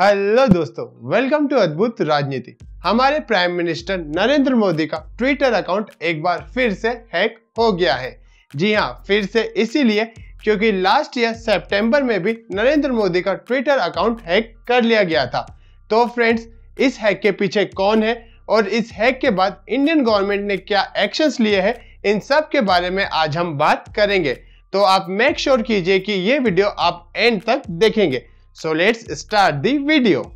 Hello दोस्तों welcome to अद्भुत राजनीति हमारे प्राइम मिनिस्टर नरेंद्र मोदी का ट्विटर अकाउंट एक बार फिर से हैक हो गया है जी हाँ फिर से इसीलिए क्योंकि लास्ट ईयर सितंबर में भी नरेंद्र मोदी का ट्विटर अकाउंट हैक कर लिया गया था तो फ्रेंड्स इस हैक के पीछे कौन है और इस हैक के बाद इंडियन गवर्नमेंट ने क्या एक्शंस लिए हैं इन सब के बारे में आज हम बात करेंगे तो आप मेक श्योर sure कीजिए कि ये वीडियो आप एंड तक देखेंगे So let's start the video.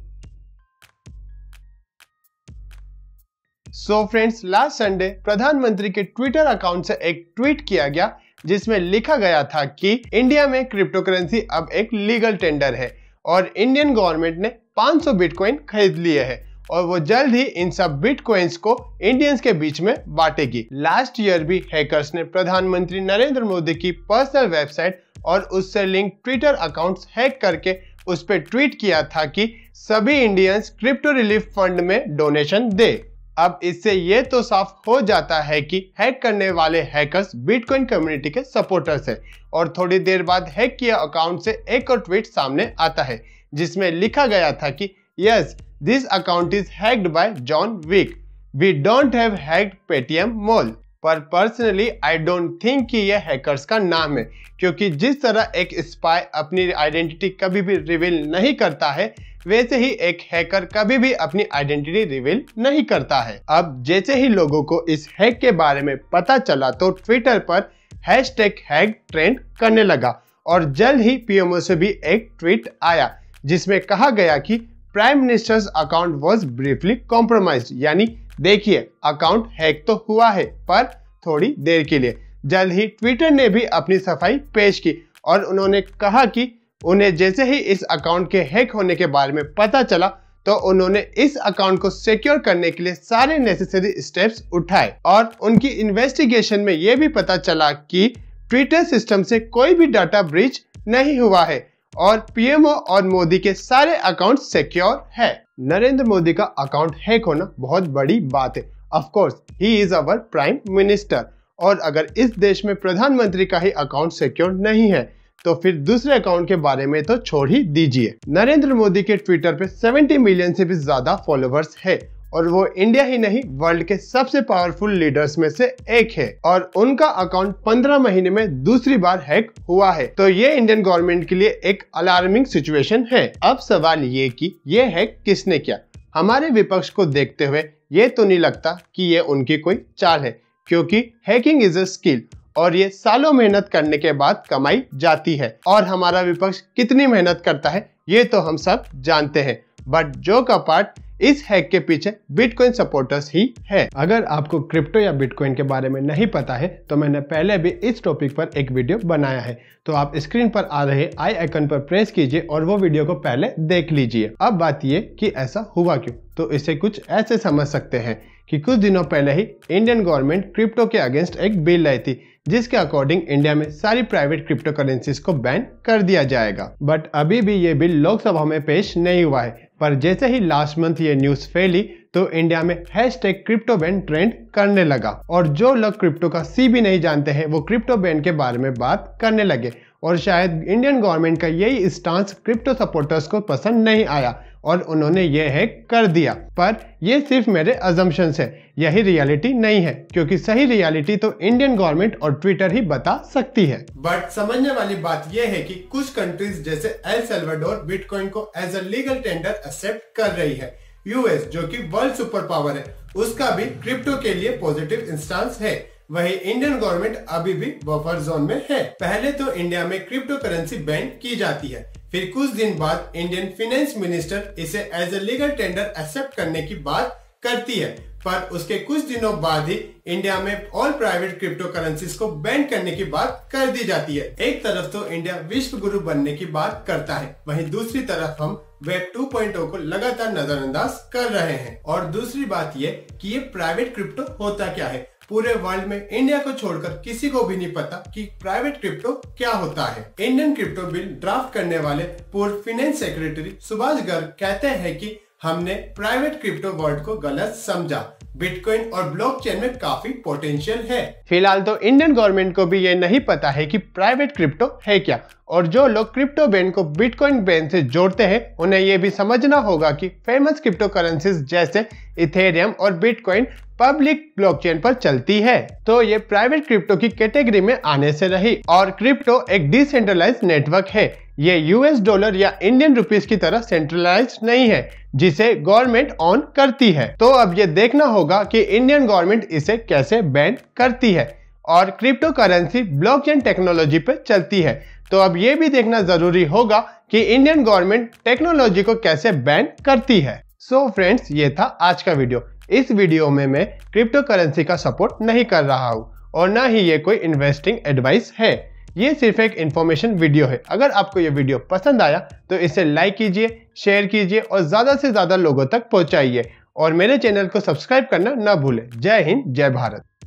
So friends, last Sunday प्रधानमंत्री के ट्विटर अकाउंट से एक ट्वीट किया गया जिसमें लिखा गया था कि इंडिया में क्रिप्टो करेंसी अब एक लीगल टेंडर है और इंडियन गवर्नमेंट ने 500 बिटकॉइन खरीद लिए हैं और वो जल्द ही इन सब बिटकॉइंस को इंडियंस के बीच में बांटेगी लास्ट ईयर भी हैकर्स ने प्रधानमंत्री नरेंद्र मोदी की पर्सनल वेबसाइट और उससे लिंक ट्विटर अकाउंट्स हैक करके उस पर ट्वीट किया था कि सभी इंडियंस क्रिप्टो रिलीफ फंड में डोनेशन दे अब इससे ये तो साफ हो जाता है कि हैक करने वाले हैकर्स बिटकॉइन कम्युनिटी के सपोर्टर्स हैं और थोड़ी देर बाद हैक किया अकाउंट से एक और ट्वीट सामने आता है जिसमें लिखा गया था कि yes this account is hacked by John Wick we don't have hacked Paytm mall पर पर्सनली आई डोंट थिंक कि यह हैकर्स का नाम है क्योंकि जिस तरह एक स्पाई अपनी आइडेंटिटी कभी भी रिवील नहीं करता है वैसे ही एक हैकर कभी भी अपनी आइडेंटिटी रिवील नहीं करता है अब जैसे ही लोगों को इस हैक के बारे में पता चला तो ट्विटर पर हैश टैग हैक ट्रेंड करने लगा और जल्द ही पीएमओ से भी एक ट्वीट आया जिसमें कहा गया कि prime minister's account was briefly compromise यानी देखिए अकाउंट हैक तो हुआ है पर थोड़ी देर के लिए जल्द ही ट्विटर ने भी अपनी सफाई पेश की और उन्होंने कहा कि उन्हें जैसे ही इस अकाउंट के हैक होने के बारे में पता चला तो उन्होंने इस अकाउंट को सिक्योर करने के लिए सारे नेसेसरी स्टेप्स उठाए और उनकी इन्वेस्टिगेशन में यह भी पता चला कि ट्विटर सिस्टम से कोई भी डाटा ब्रीच नहीं हुआ है और पीएमओ और मोदी के सारे अकाउंट सिक्योर है नरेंद्र मोदी का अकाउंट हैक होना बहुत बड़ी बात है of course he is our prime minister और अगर इस देश में प्रधानमंत्री का ही अकाउंट सिक्योर नहीं है तो फिर दूसरे अकाउंट के बारे में तो छोड़ ही दीजिए नरेंद्र मोदी के ट्विटर पे 70 मिलियन से भी ज्यादा फॉलोअर्स है और वो इंडिया ही नहीं वर्ल्ड के सबसे पावरफुल लीडर्स में से एक है और उनका अकाउंट 15 महीने में दूसरी बार हैक हुआ है तो ये इंडियन गवर्नमेंट के लिए एक अलार्मिंग सिचुएशन है अब सवाल ये कि ये हैक किसने किया हमारे विपक्ष को देखते हुए ये तो नहीं लगता कि ये उनकी कोई चाल है क्योंकि हैकिंग इज अ स्किल और ये सालों मेहनत करने के बाद कमाई जाती है और हमारा विपक्ष कितनी मेहनत करता है ये तो हम सब जानते हैं बट जो का पार्ट इस हैक के पीछे बिटकॉइन सपोर्टर्स ही है अगर आपको क्रिप्टो या बिटकॉइन के बारे में नहीं पता है तो मैंने पहले भी इस टॉपिक पर एक वीडियो बनाया है तो आप स्क्रीन पर आ रहे आई आइकन पर प्रेस कीजिए और वो वीडियो को पहले देख लीजिए अब बात ये कि ऐसा हुआ क्यों तो इसे कुछ ऐसे समझ सकते हैं कि कुछ दिनों पहले ही इंडियन गवर्नमेंट क्रिप्टो के अगेंस्ट एक बिल लाई थी जिसके अकॉर्डिंग इंडिया में सारी प्राइवेट क्रिप्टो करेंसीज को बैन कर दिया जाएगा बट अभी भी ये बिल लोकसभा में पेश नहीं हुआ है पर जैसे ही लास्ट मंथ ये न्यूज फैली तो इंडिया में hashtag crypto ban trend करने लगा और जो लोग क्रिप्टो का सी भी नहीं जानते हैं वो क्रिप्टो बैन के बारे में बात करने लगे और शायद इंडियन गवर्नमेंट का यही स्टांस क्रिप्टो सपोर्टर्स को पसंद नहीं आया और उन्होंने ये है कर दिया पर यह सिर्फ मेरे अजम्पन्स है यही रियलिटी नहीं है क्योंकि सही रियलिटी तो इंडियन गवर्नमेंट और ट्विटर ही बता सकती है बट समझने वाली बात यह है कि कुछ कंट्रीज जैसे एल सेल्वाडोर बिटकॉइन को as a legal tender accept कर रही है यूएस जो कि वर्ल्ड सुपर पावर है उसका भी क्रिप्टो के लिए पॉजिटिव इंस्टांस है वही इंडियन गवर्नमेंट अभी भी बफर जोन में है पहले तो इंडिया में क्रिप्टो करेंसी बैन की जाती है फिर कुछ दिन बाद इंडियन फिनेंस मिनिस्टर इसे as a legal tender accept करने की बात करती है पर उसके कुछ दिनों बाद ही इंडिया में ऑल प्राइवेट क्रिप्टो करेंसी को बैन करने की बात कर दी जाती है एक तरफ तो इंडिया विश्व गुरु बनने की बात करता है वहीं दूसरी तरफ हम वेब 2.0 को लगातार नजरअंदाज कर रहे हैं और दूसरी बात ये कि ये प्राइवेट क्रिप्टो होता क्या है पूरे वर्ल्ड में इंडिया को छोड़कर किसी को भी नहीं पता कि प्राइवेट क्रिप्टो क्या होता है इंडियन क्रिप्टो बिल ड्राफ्ट करने वाले पूर्व फिनेंस सेक्रेटरी सुभाष गर्ग कहते हैं कि हमने प्राइवेट क्रिप्टो वर्ल्ड को गलत समझा बिटकॉइन और ब्लॉकचेन में काफी पोटेंशियल है फिलहाल तो इंडियन गवर्नमेंट को भी ये नहीं पता है कि प्राइवेट क्रिप्टो है क्या और जो लोग क्रिप्टो बैन को बिटकॉइन बैन से जोड़ते हैं उन्हें ये भी समझना होगा कि फेमस क्रिप्टो करेंसीज जैसे इथेरियम और बिटकॉइन पब्लिक ब्लॉकचेन पर चलती है तो ये प्राइवेट क्रिप्टो की कैटेगरी में आने से रही और क्रिप्टो एक डिसेंट्रलाइज नेटवर्क है ये यूएस डॉलर या इंडियन रुपीस की तरह सेंट्रलाइज नहीं है जिसे गवर्नमेंट ऑन करती है तो अब ये देखना होगा कि इंडियन गवर्नमेंट इसे कैसे बैन करती है और क्रिप्टो करेंसी ब्लॉकचेन टेक्नोलॉजी पर चलती है तो अब ये भी देखना जरूरी होगा कि इंडियन गवर्नमेंट टेक्नोलॉजी को कैसे बैन करती है सो so फ्रेंड्स ये था आज का वीडियो इस वीडियो में मैं क्रिप्टो करेंसी का सपोर्ट नहीं कर रहा हूँ और ना ही ये कोई इन्वेस्टिंग एडवाइस है ये सिर्फ एक इन्फॉर्मेशन वीडियो है अगर आपको ये वीडियो पसंद आया तो इसे लाइक कीजिए शेयर कीजिए और ज़्यादा से ज़्यादा लोगों तक पहुँचाइए और मेरे चैनल को सब्सक्राइब करना ना भूलें जय हिंद जय भारत